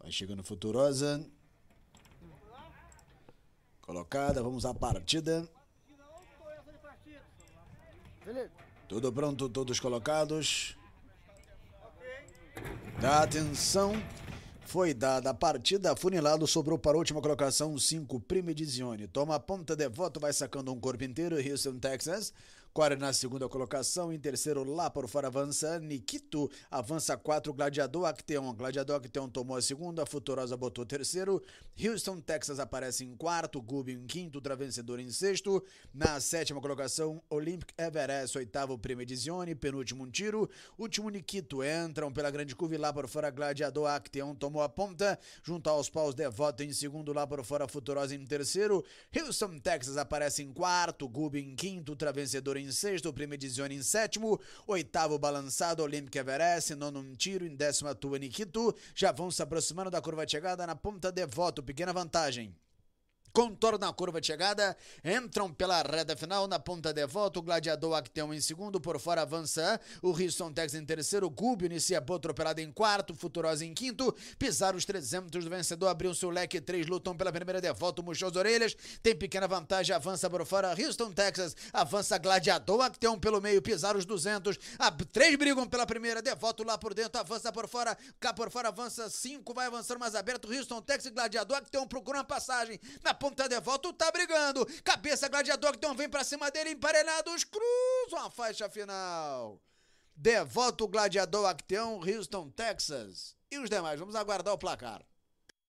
Vai chegando Futurosa. Colocada, vamos à partida. Tudo pronto, todos colocados. Dá atenção. Foi dada a partida, afunilado, sobrou para a última colocação 5, Prime Dizione. Toma a ponta, Devoto vai sacando um corpo inteiro, Houston, Texas. Core na segunda colocação, em terceiro lá por fora avança Nikito, avança 4 Gladiador Acteon, Gladiador Acteon tomou a segunda, Futurosa botou terceiro, Houston Texas aparece em quarto, Gube em quinto, travencedor em sexto, na sétima colocação Olympic Everest, oitavo Prima Edizione, penúltimo um tiro, último Nikito, entram pela grande curva e lá por fora Gladiador Acteon tomou a ponta, junto aos paus Devoto em segundo, lá por fora Futurosa em terceiro, Houston Texas aparece em quarto, Gube em quinto, travencedor em em sexto, Primedizione em sétimo, oitavo Balançado, Olímpico Everest, nono um tiro, em décima Atua Nikito, já vão se aproximando da curva de chegada na ponta Devoto, pequena vantagem. Contorna a curva de chegada, entram pela reta final, na ponta de volta, o Gladiador Acteon em segundo, por fora avança o Houston Tex em terceiro, o Gulb inicia boa atropelada em quarto, Futurosa em quinto, pisaram os 300 do vencedor, abriu seu leque, três lutam pela primeira de volta, murchou as orelhas, tem pequena vantagem, avança por fora, Houston Texas, avança Gladiador Acteon pelo meio, pisaram os 200, três brigam pela primeira, de volta lá por dentro, avança por fora, cá por fora avança cinco, vai avançando mais aberto, Houston Texas, Gladiador Acteon procura a passagem, na ponta de volta, o tá brigando. Cabeça gladiador, um vem pra cima dele, emparelhados, cruzam a faixa final. volta o gladiador Acteon, Houston, Texas. E os demais, vamos aguardar o placar.